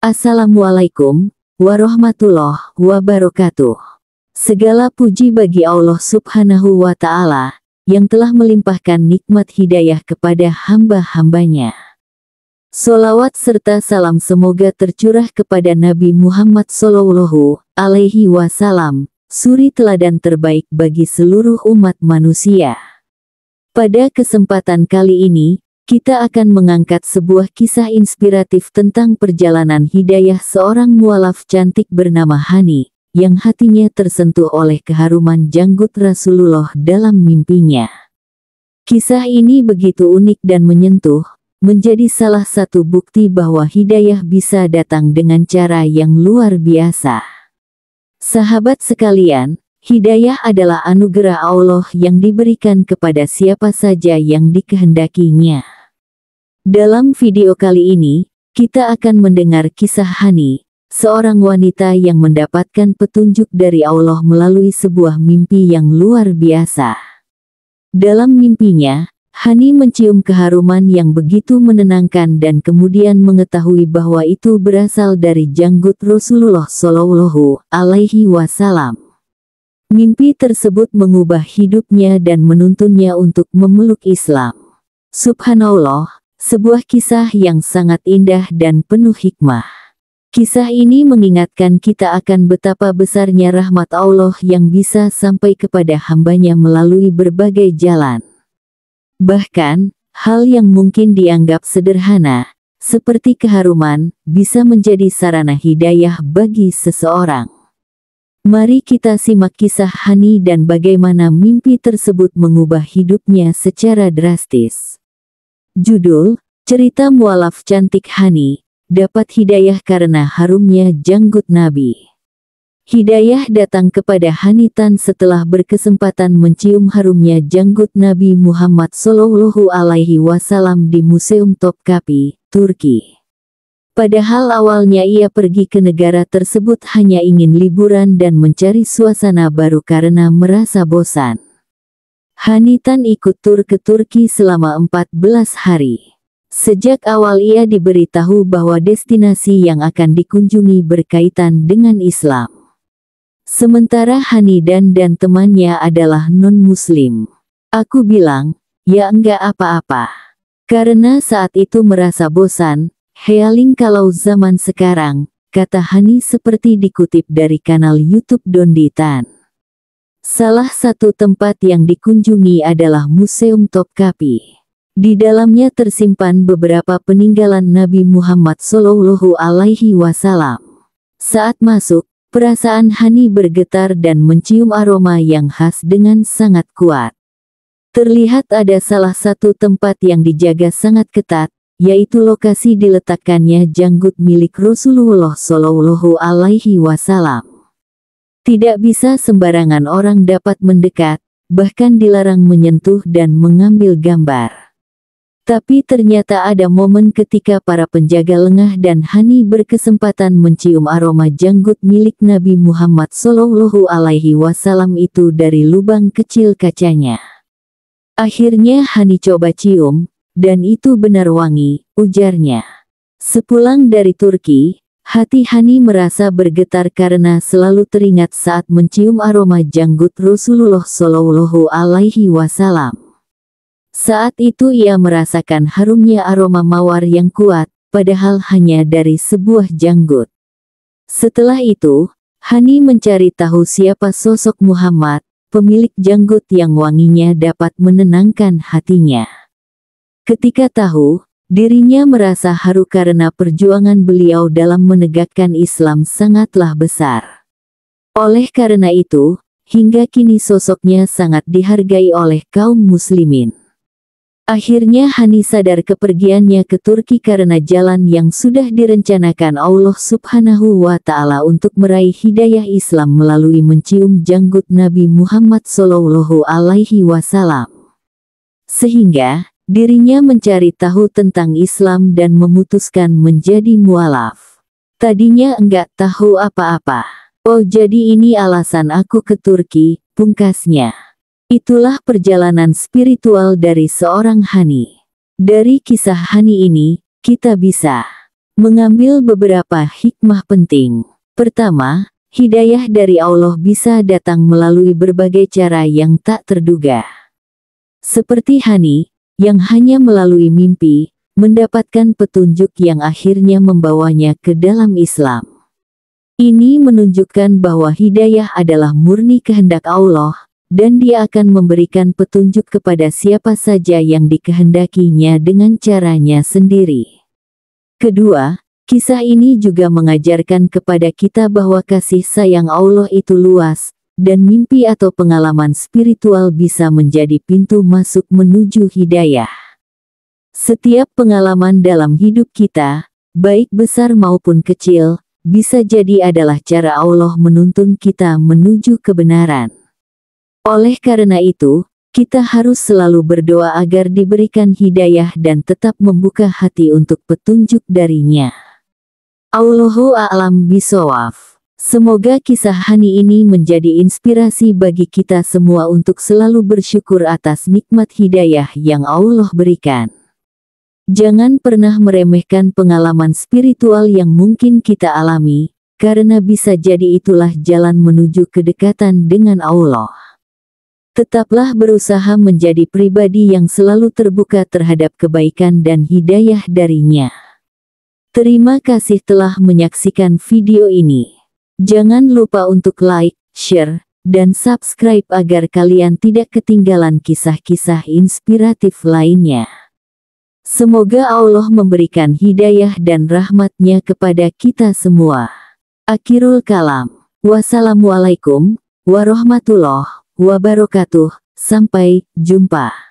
Assalamualaikum warahmatullahi wabarakatuh. Segala puji bagi Allah subhanahu wa ta'ala yang telah melimpahkan nikmat hidayah kepada hamba-hambanya. Solawat serta salam semoga tercurah kepada Nabi Muhammad Sallallahu alaihi wasallam, suri teladan terbaik bagi seluruh umat manusia. Pada kesempatan kali ini, kita akan mengangkat sebuah kisah inspiratif tentang perjalanan hidayah seorang mualaf cantik bernama Hani, yang hatinya tersentuh oleh keharuman janggut Rasulullah dalam mimpinya. Kisah ini begitu unik dan menyentuh, menjadi salah satu bukti bahwa hidayah bisa datang dengan cara yang luar biasa. Sahabat sekalian, Hidayah adalah anugerah Allah yang diberikan kepada siapa saja yang dikehendakinya. Dalam video kali ini, kita akan mendengar kisah Hani, seorang wanita yang mendapatkan petunjuk dari Allah melalui sebuah mimpi yang luar biasa. Dalam mimpinya, Hani mencium keharuman yang begitu menenangkan dan kemudian mengetahui bahwa itu berasal dari janggut Rasulullah Shallallahu Alaihi Wasallam. Mimpi tersebut mengubah hidupnya dan menuntunnya untuk memeluk Islam. Subhanallah, sebuah kisah yang sangat indah dan penuh hikmah. Kisah ini mengingatkan kita akan betapa besarnya rahmat Allah yang bisa sampai kepada hambanya melalui berbagai jalan. Bahkan, hal yang mungkin dianggap sederhana, seperti keharuman, bisa menjadi sarana hidayah bagi seseorang. Mari kita simak kisah Hani dan bagaimana mimpi tersebut mengubah hidupnya secara drastis. Judul, Cerita Mualaf Cantik Hani, dapat hidayah karena harumnya janggut Nabi. Hidayah datang kepada Hanitan setelah berkesempatan mencium harumnya janggut Nabi Muhammad Shallallahu Alaihi Wasallam di Museum Topkapi, Turki. Padahal awalnya ia pergi ke negara tersebut hanya ingin liburan dan mencari suasana baru karena merasa bosan. Hanitan ikut tur ke Turki selama 14 hari. Sejak awal ia diberitahu bahwa destinasi yang akan dikunjungi berkaitan dengan Islam. Sementara Hanidan dan temannya adalah non-muslim. Aku bilang, ya enggak apa-apa. Karena saat itu merasa bosan, healing kalau zaman sekarang, kata Hani seperti dikutip dari kanal YouTube Donditan. Salah satu tempat yang dikunjungi adalah Museum Topkapi. Di dalamnya tersimpan beberapa peninggalan Nabi Muhammad Shallallahu Alaihi Wasallam. Saat masuk, perasaan Hani bergetar dan mencium aroma yang khas dengan sangat kuat. Terlihat ada salah satu tempat yang dijaga sangat ketat, yaitu lokasi diletakkannya janggut milik Rasulullah Shallallahu Alaihi Wasallam. Tidak bisa sembarangan orang dapat mendekat, bahkan dilarang menyentuh dan mengambil gambar. Tapi ternyata ada momen ketika para penjaga lengah dan Hani berkesempatan mencium aroma janggut milik Nabi Muhammad Shallallahu Alaihi Wasallam itu dari lubang kecil kacanya. Akhirnya Hani coba cium, dan itu benar wangi, ujarnya. Sepulang dari Turki, Hati Hani merasa bergetar karena selalu teringat saat mencium aroma janggut Rasulullah Shallallahu Alaihi Wasallam. Saat itu ia merasakan harumnya aroma mawar yang kuat, padahal hanya dari sebuah janggut. Setelah itu, Hani mencari tahu siapa sosok Muhammad, pemilik janggut yang wanginya dapat menenangkan hatinya. Ketika tahu, Dirinya merasa haru karena perjuangan beliau dalam menegakkan Islam sangatlah besar. Oleh karena itu, hingga kini sosoknya sangat dihargai oleh kaum muslimin. Akhirnya Hani sadar kepergiannya ke Turki karena jalan yang sudah direncanakan Allah subhanahu wa ta'ala untuk meraih hidayah Islam melalui mencium janggut Nabi Muhammad sallallahu alaihi wasallam. Sehingga, Dirinya mencari tahu tentang Islam dan memutuskan menjadi mualaf. Tadinya enggak tahu apa-apa. Oh jadi ini alasan aku ke Turki, pungkasnya. Itulah perjalanan spiritual dari seorang Hani. Dari kisah Hani ini, kita bisa mengambil beberapa hikmah penting. Pertama, hidayah dari Allah bisa datang melalui berbagai cara yang tak terduga. Seperti Hani, yang hanya melalui mimpi, mendapatkan petunjuk yang akhirnya membawanya ke dalam Islam. Ini menunjukkan bahwa hidayah adalah murni kehendak Allah, dan dia akan memberikan petunjuk kepada siapa saja yang dikehendakinya dengan caranya sendiri. Kedua, kisah ini juga mengajarkan kepada kita bahwa kasih sayang Allah itu luas, dan mimpi atau pengalaman spiritual bisa menjadi pintu masuk menuju hidayah. Setiap pengalaman dalam hidup kita, baik besar maupun kecil, bisa jadi adalah cara Allah menuntun kita menuju kebenaran. Oleh karena itu, kita harus selalu berdoa agar diberikan hidayah dan tetap membuka hati untuk petunjuk darinya. Allahu a'lam bisawaf. Semoga kisah Hani ini menjadi inspirasi bagi kita semua untuk selalu bersyukur atas nikmat hidayah yang Allah berikan. Jangan pernah meremehkan pengalaman spiritual yang mungkin kita alami, karena bisa jadi itulah jalan menuju kedekatan dengan Allah. Tetaplah berusaha menjadi pribadi yang selalu terbuka terhadap kebaikan dan hidayah darinya. Terima kasih telah menyaksikan video ini. Jangan lupa untuk like, share, dan subscribe agar kalian tidak ketinggalan kisah-kisah inspiratif lainnya. Semoga Allah memberikan hidayah dan rahmatnya kepada kita semua. Akhirul kalam. Wassalamualaikum warahmatullahi wabarakatuh. Sampai jumpa.